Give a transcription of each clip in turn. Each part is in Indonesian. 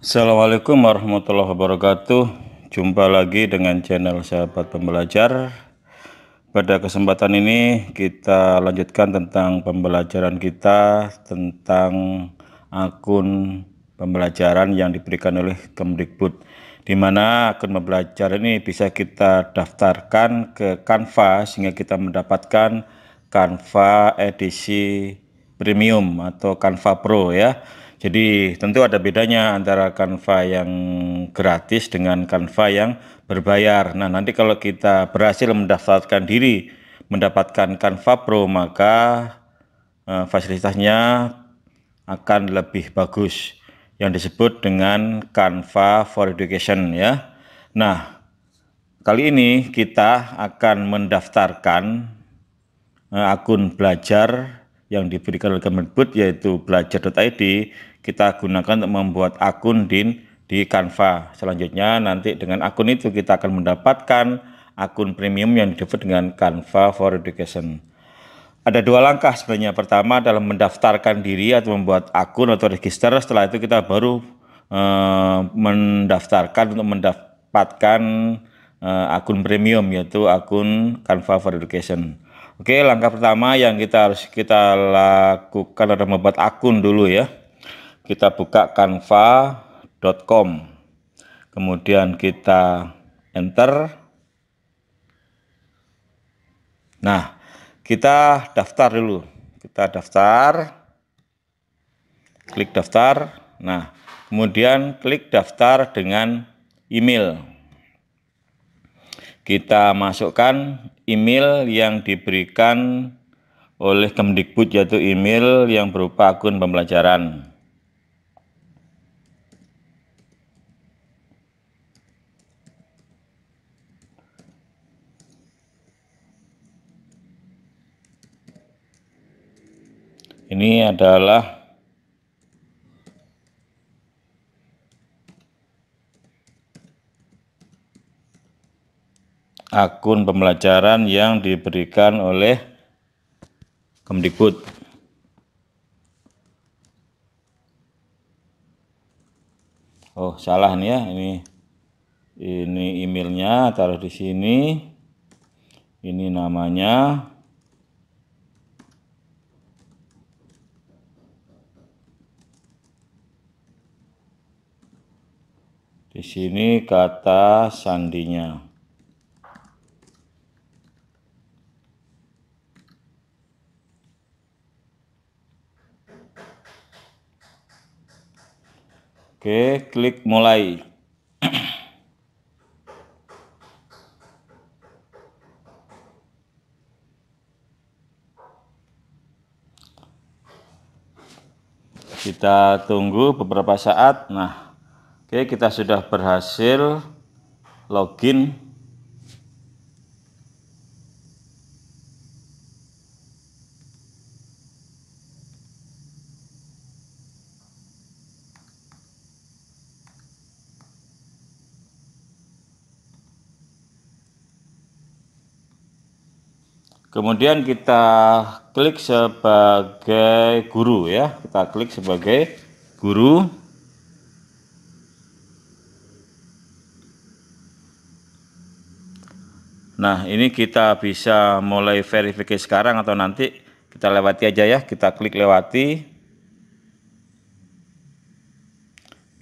Assalamualaikum warahmatullahi wabarakatuh Jumpa lagi dengan channel sahabat pembelajar Pada kesempatan ini kita lanjutkan tentang pembelajaran kita Tentang akun pembelajaran yang diberikan oleh Kemdikbud di mana akun pembelajaran ini bisa kita daftarkan ke Canva sehingga kita mendapatkan Canva edisi premium atau Canva Pro ya jadi tentu ada bedanya antara Canva yang gratis dengan Canva yang berbayar. Nah, nanti kalau kita berhasil mendaftarkan diri mendapatkan Canva Pro, maka eh, fasilitasnya akan lebih bagus yang disebut dengan Canva for Education ya. Nah, kali ini kita akan mendaftarkan eh, akun belajar yang diberikan oleh Kemenbud yaitu belajar.id kita gunakan untuk membuat akun din di Canva. Selanjutnya nanti dengan akun itu kita akan mendapatkan akun premium yang disebut dengan Canva for Education. Ada dua langkah sebenarnya. Pertama dalam mendaftarkan diri atau membuat akun atau register. Setelah itu kita baru eh, mendaftarkan untuk mendapatkan eh, akun premium yaitu akun Canva for Education. Oke, langkah pertama yang kita harus kita lakukan adalah membuat akun dulu ya kita buka canva.com kemudian kita enter nah kita daftar dulu kita daftar klik daftar nah kemudian klik daftar dengan email kita masukkan email yang diberikan oleh Kemdikbud yaitu email yang berupa akun pembelajaran ini adalah akun pembelajaran yang diberikan oleh Kemdikbud. Oh, salah nih ya. Ini ini emailnya taruh di sini. Ini namanya Di sini kata sandinya. Oke, klik mulai. Kita tunggu beberapa saat. Nah, Oke, kita sudah berhasil login. Kemudian kita klik sebagai guru ya, kita klik sebagai guru. Nah, ini kita bisa mulai verifikasi sekarang atau nanti kita lewati aja ya. Kita klik lewati.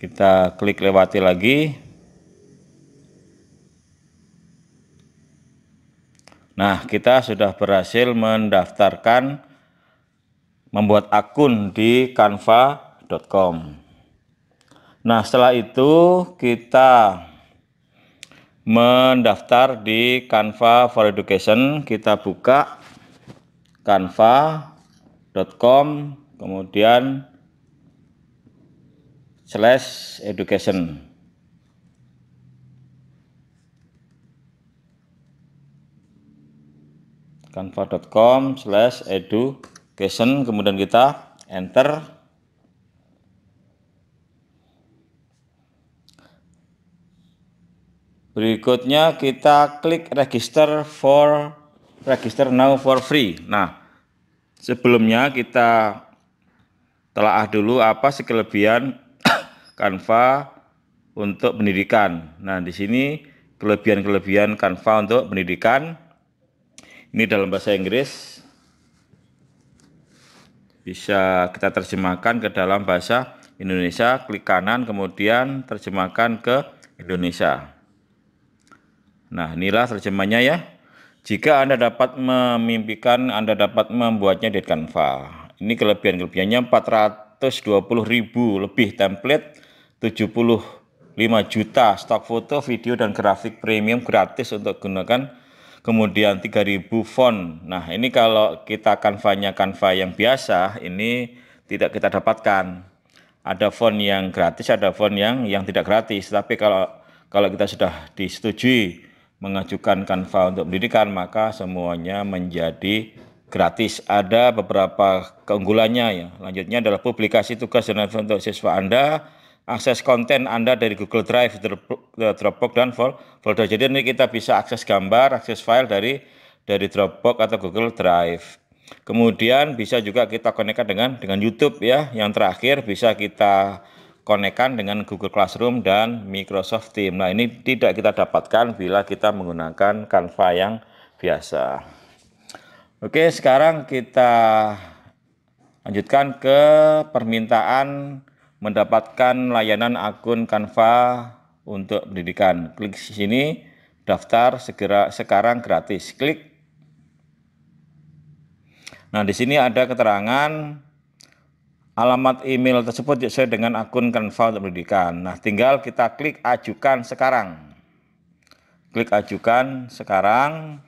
Kita klik lewati lagi. Nah, kita sudah berhasil mendaftarkan membuat akun di canva.com. Nah, setelah itu kita mendaftar di Canva for Education. Kita buka canva.com kemudian slash education. canva.com slash education kemudian kita enter Berikutnya kita klik register for register now for free. Nah, sebelumnya kita telaah dulu apa sih kelebihan Canva untuk pendidikan. Nah, di sini kelebihan-kelebihan Canva untuk pendidikan. Ini dalam bahasa Inggris. Bisa kita terjemahkan ke dalam bahasa Indonesia, klik kanan kemudian terjemahkan ke Indonesia. Nah, inilah terjemahnya ya. Jika Anda dapat memimpikan, Anda dapat membuatnya di Canva. Ini kelebihan-kelebihannya 420 ribu lebih template, 75 juta stok foto, video, dan grafik premium gratis untuk gunakan. Kemudian 3000 font. Nah, ini kalau kita Canva-nya Canva yang biasa, ini tidak kita dapatkan. Ada font yang gratis, ada font yang yang tidak gratis. Tapi kalau kalau kita sudah disetujui mengajukan kanva untuk pendidikan maka semuanya menjadi gratis. Ada beberapa keunggulannya ya. Lanjutnya adalah publikasi tugas dan untuk siswa Anda, akses konten Anda dari Google Drive, Dropbox eh, dan folder. Jadi ini kita bisa akses gambar, akses file dari dari Dropbox atau Google Drive. Kemudian bisa juga kita konekkan dengan dengan YouTube ya. Yang terakhir bisa kita konekkan dengan Google Classroom dan Microsoft Teams. Nah, ini tidak kita dapatkan bila kita menggunakan Canva yang biasa. Oke, sekarang kita lanjutkan ke permintaan mendapatkan layanan akun Canva untuk pendidikan. Klik sini daftar segera sekarang gratis. Klik. Nah, di sini ada keterangan alamat email tersebut sesuai dengan akun Canva untuk pendidikan. Nah, tinggal kita klik ajukan sekarang. Klik ajukan sekarang.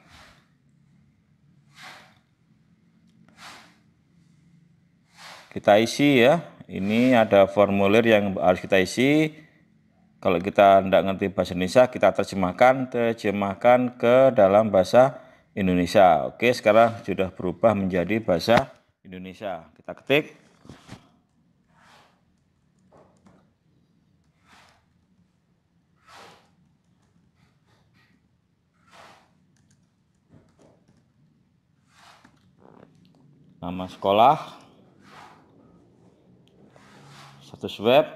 Kita isi ya. Ini ada formulir yang harus kita isi. Kalau kita tidak ngerti bahasa Indonesia, kita terjemahkan, terjemahkan ke dalam bahasa Indonesia. Oke, sekarang sudah berubah menjadi bahasa Indonesia. Kita ketik nama sekolah status web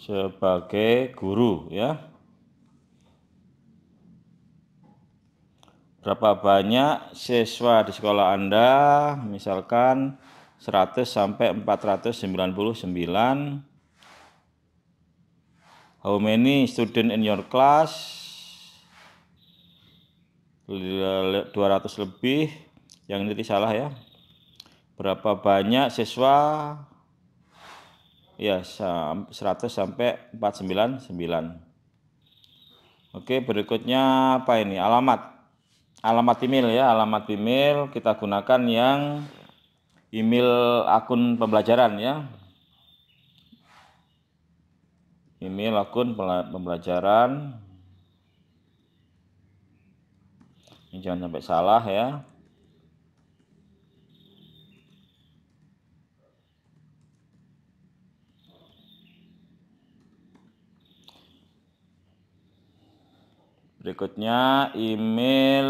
sebagai guru ya berapa banyak siswa di sekolah Anda misalkan 100 sampai 499 how many student in your class 200 iya, lebih yang ini salah ya berapa banyak siswa ya 100 sampai 499 Oke berikutnya apa ini alamat alamat email ya alamat email kita gunakan yang email akun pembelajaran ya email akun pembelajaran Ini jangan sampai salah ya. Berikutnya email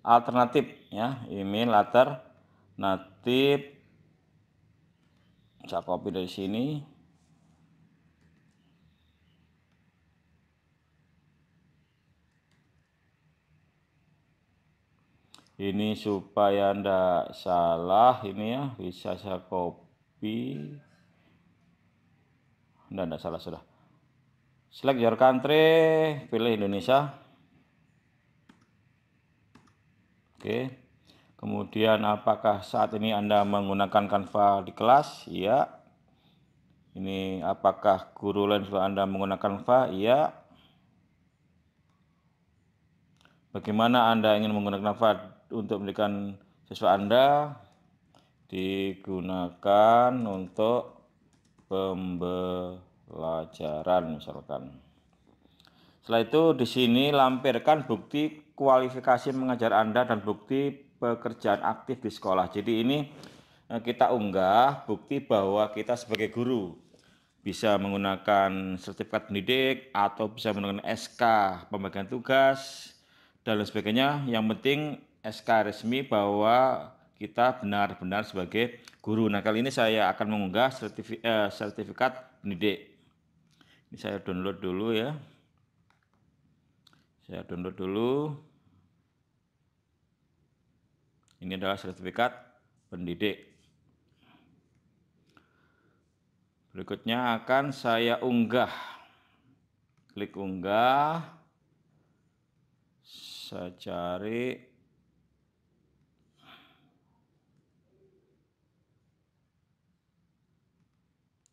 alternatif ya, email alternatif. Saya copy dari sini. ini supaya ndak salah ini ya bisa saya copy ndak ndak salah sudah select your country pilih Indonesia Oke. Kemudian apakah saat ini Anda menggunakan Canva di kelas? Iya. Ini apakah guru lain sudah Anda menggunakan Canva? Iya. Bagaimana Anda ingin menggunakan Canva untuk memberikan siswa Anda digunakan untuk pembelajaran misalkan. Setelah itu di sini lampirkan bukti kualifikasi mengajar Anda dan bukti pekerjaan aktif di sekolah. Jadi ini eh, kita unggah bukti bahwa kita sebagai guru bisa menggunakan sertifikat pendidik atau bisa menggunakan SK pembagian tugas dan lain sebagainya. Yang penting SK resmi bahwa kita benar-benar sebagai guru. Nah, kali ini saya akan mengunggah sertifi, eh, sertifikat pendidik. Ini saya download dulu ya. Saya download dulu. Ini adalah sertifikat pendidik. Berikutnya akan saya unggah. Klik unggah. Saya cari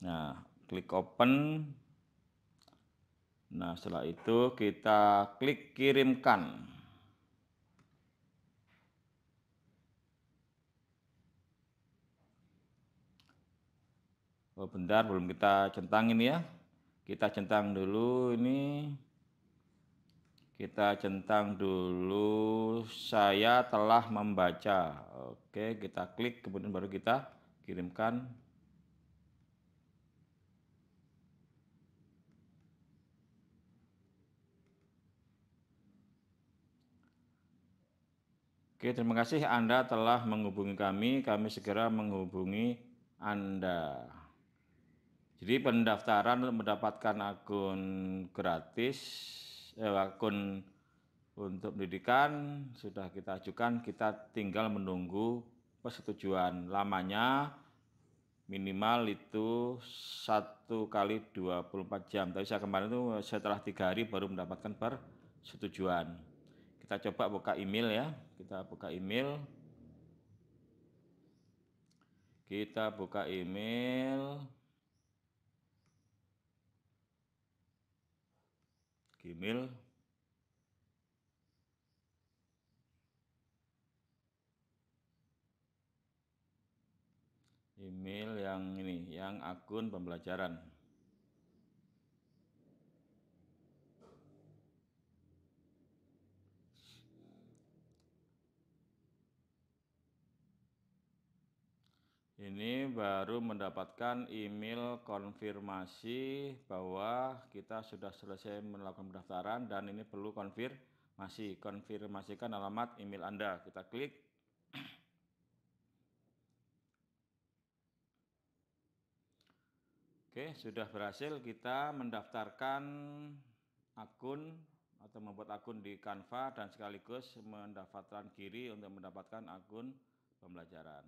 Nah, klik open. Nah, setelah itu kita klik kirimkan. Oh, bentar, belum kita centang ini ya. Kita centang dulu ini. Kita centang dulu saya telah membaca. Oke, kita klik kemudian baru kita kirimkan. Oke, terima kasih Anda telah menghubungi kami. Kami segera menghubungi Anda. Jadi pendaftaran untuk mendapatkan akun gratis, eh, akun untuk pendidikan sudah kita ajukan. Kita tinggal menunggu persetujuan. Lamanya minimal itu satu kali 24 jam. Tapi saya kemarin itu setelah tiga hari baru mendapatkan persetujuan. Kita coba buka email ya. Kita buka email. Kita buka email. email Email yang ini, yang akun pembelajaran. ini baru mendapatkan email konfirmasi bahwa kita sudah selesai melakukan pendaftaran dan ini perlu konfirmasi. Konfirmasikan alamat email Anda. Kita klik. Oke, sudah berhasil kita mendaftarkan akun atau membuat akun di Canva dan sekaligus mendaftarkan kiri untuk mendapatkan akun pembelajaran.